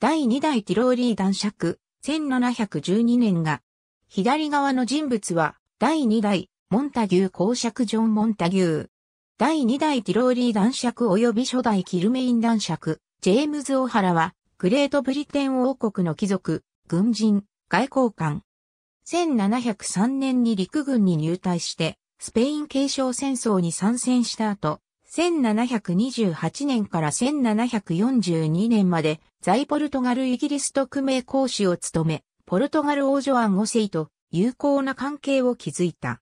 第2代ティローリー男爵、1712年が、左側の人物は、第2代、モンタギュー公爵ジョン・モンタギュー。第2代ティローリー男爵及び初代キルメイン男爵、ジェームズ・オハラは、グレートブリテン王国の貴族、軍人、外交官。1703年に陸軍に入隊して、スペイン継承戦争に参戦した後、1728年から1742年まで、在ポルトガルイギリス特命公使を務め、ポルトガル王女アン5世と友好な関係を築いた。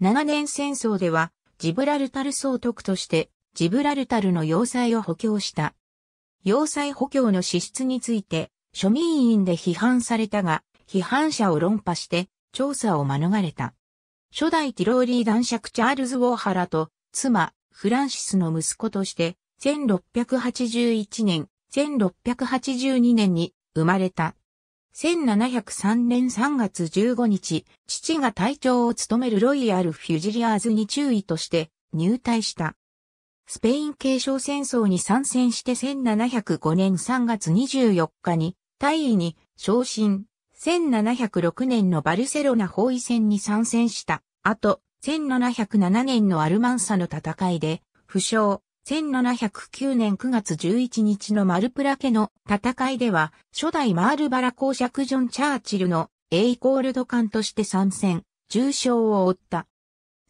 長年戦争では、ジブラルタル総督として、ジブラルタルの要塞を補強した。要塞補強の支出について、庶民委員で批判されたが、批判者を論破して調査を免れた。初代ティローリー男爵チャールズ・ウォーハラと妻、フランシスの息子として、1681年、1682年に生まれた。1703年3月15日、父が隊長を務めるロイヤル・フュジリアーズに注意として入隊した。スペイン継承戦争に参戦して1705年3月24日に大尉に昇進、1706年のバルセロナ包囲戦に参戦したと、1707年のアルマンサの戦いで、負傷、1709年9月11日のマルプラ家の戦いでは、初代マールバラ公爵ジョン・チャーチルの A イコールド艦として参戦、重傷を負った。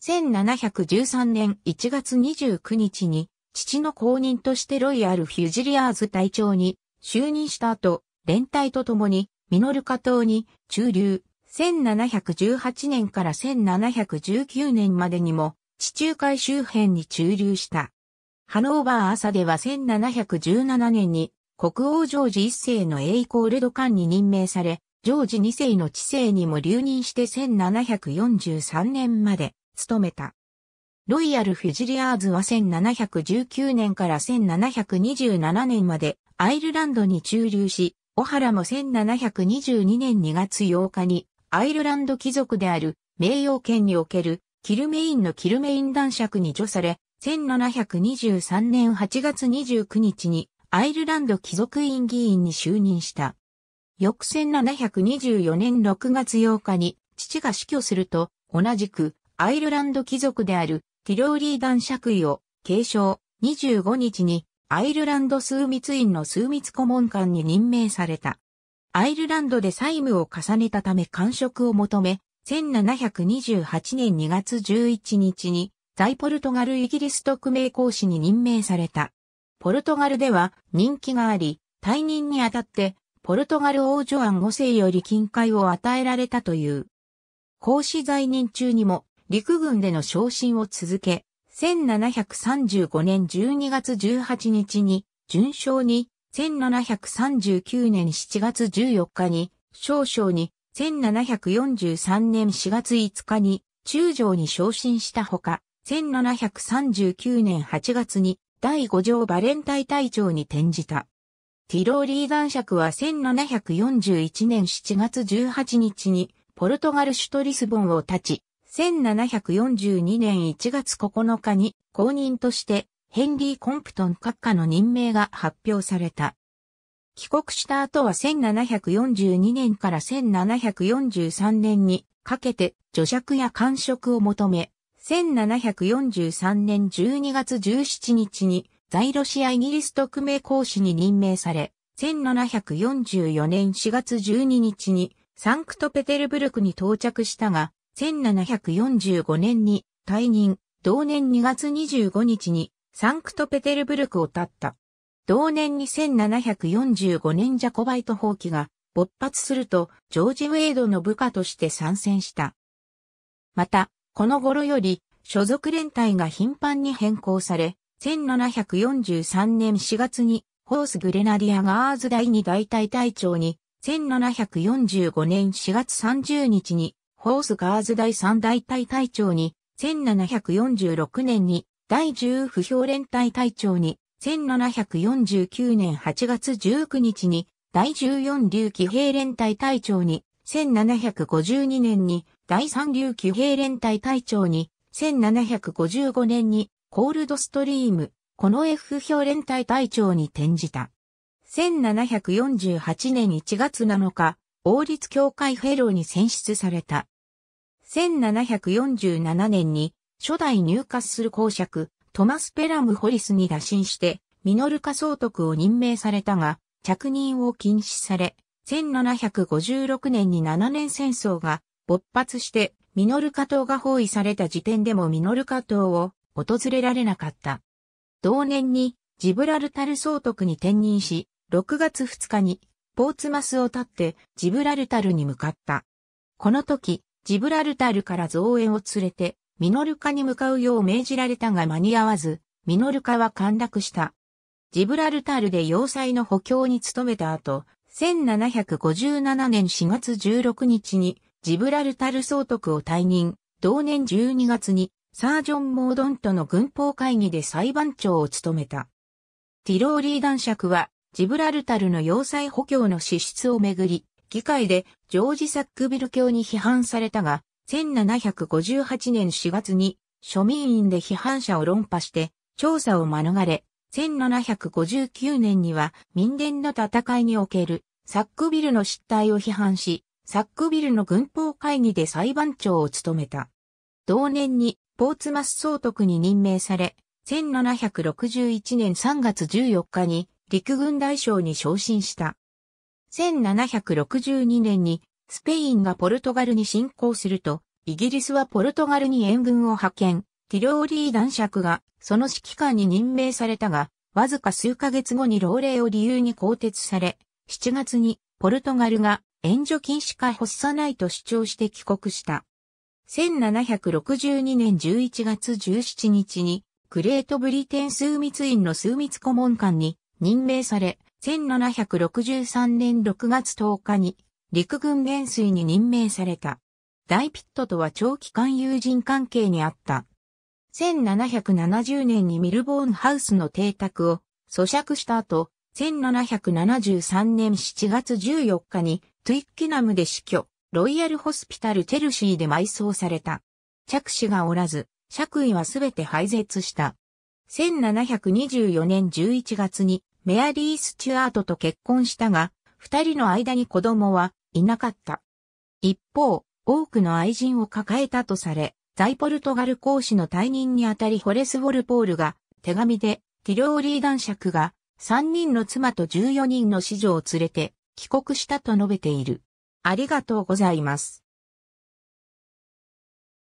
1713年1月29日に、父の公認としてロイヤル・フュジリアーズ隊長に就任した後、連隊と共にミノルカ島に駐留、1718年から1719年までにも地中海周辺に駐留した。ハノーバー朝では1717年に国王ジョージ1世の栄光レド官に任命され、ジョージ2世の知世にも留任して1743年まで務めた。ロイヤル・フュジリアーズは1719年から1727年までアイルランドに駐留し、オハラも1722年2月8日にアイルランド貴族である名誉権におけるキルメインのキルメイン男爵に除され、1723年8月29日にアイルランド貴族院議員に就任した。翌1724年6月8日に父が死去すると、同じくアイルランド貴族であるティローリー男爵位を継承25日にアイルランド枢密院の枢密顧問官に任命された。アイルランドで債務を重ねたため官職を求め、1728年2月11日に、在ポルトガルイギリス特命公使に任命された。ポルトガルでは人気があり、退任にあたって、ポルトガル王女案5世より金塊を与えられたという。公使在任中にも、陸軍での昇進を続け、1735年12月18日に、順将に1739年7月14日に、少将に、1743年4月5日に、中将に昇進したほか、1739年8月に、第5条バレンタイ隊長に転じた。ティローリー男爵は1741年7月18日に、ポルトガル首都リスボンを立ち、1742年1月9日に公認としてヘンリー・コンプトン閣下の任命が発表された。帰国した後は1742年から1743年にかけて助弱や官職を求め、1743年12月17日に在ロシアイギリス特命講師に任命され、1744年4月12日にサンクトペテルブルクに到着したが、1745年に退任、同年2月25日にサンクトペテルブルクを立った。同年に1745年ジャコバイト放棄が勃発すると、ジョージ・ウェイドの部下として参戦した。また、この頃より、所属連帯が頻繁に変更され、1743年4月に、ホース・グレナディアガーズ第2大隊隊長に、1745年4月30日に、ホース・ガーズ第3大隊隊長に、1746年に、第10不評連隊隊長に、1749年8月19日に、第14流騎兵連隊隊長に、1752年に、第3流騎兵連隊隊長に、1755年に、コールドストリーム、この F 評連隊隊長に転じた。1748年1月7日、王立協会フェローに選出された。1747年に初代入荷する公爵、トマス・ペラム・ホリスに打診して、ミノルカ総督を任命されたが、着任を禁止され、1756年に7年戦争が勃発して、ミノルカ島が包囲された時点でもミノルカ島を訪れられなかった。同年にジブラルタル総督に転任し、6月2日にポーツマスを立ってジブラルタルに向かった。この時、ジブラルタルから造園を連れてミノルカに向かうよう命じられたが間に合わず、ミノルカは陥落した。ジブラルタールで要塞の補強に努めた後、1757年4月16日にジブラルタル総督を退任、同年12月にサージョン・モードンとの軍法会議で裁判長を務めた。ティローリー男爵はジブラルタルの要塞補強の支出をめぐり、議会でジョージ・サックビル卿に批判されたが、1758年4月に庶民院で批判者を論破して調査を免れ、1759年には民伝の戦いにおけるサックビルの失態を批判し、サックビルの軍法会議で裁判長を務めた。同年にポーツマス総督に任命され、1761年3月14日に陸軍大将に昇進した。1762年にスペインがポルトガルに侵攻すると、イギリスはポルトガルに援軍を派遣、ティローリー男爵がその指揮官に任命されたが、わずか数ヶ月後に老齢を理由に更迭され、7月にポルトガルが援助禁止か発さないと主張して帰国した。1762年11月17日に、グレートブリテン枢密院の枢密顧問官に任命され、1763年6月10日に陸軍元帥に任命された。大ピットとは長期間友人関係にあった。1770年にミルボーンハウスの邸宅を咀嚼した後、1773年7月14日にトゥイッキナムで死去、ロイヤルホスピタルテルシーで埋葬された。着手がおらず、爵位はすべて廃絶した。1724年11月にメアリー・スチュアートと結婚したが、二人の間に子供はいなかった。一方、多くの愛人を抱えたとされ、在ポルトガル公使の退任にあたりホレス・ウォルポールが手紙でティローリー男爵が3人の妻と14人の子女を連れて帰国したと述べている。ありがとうございます。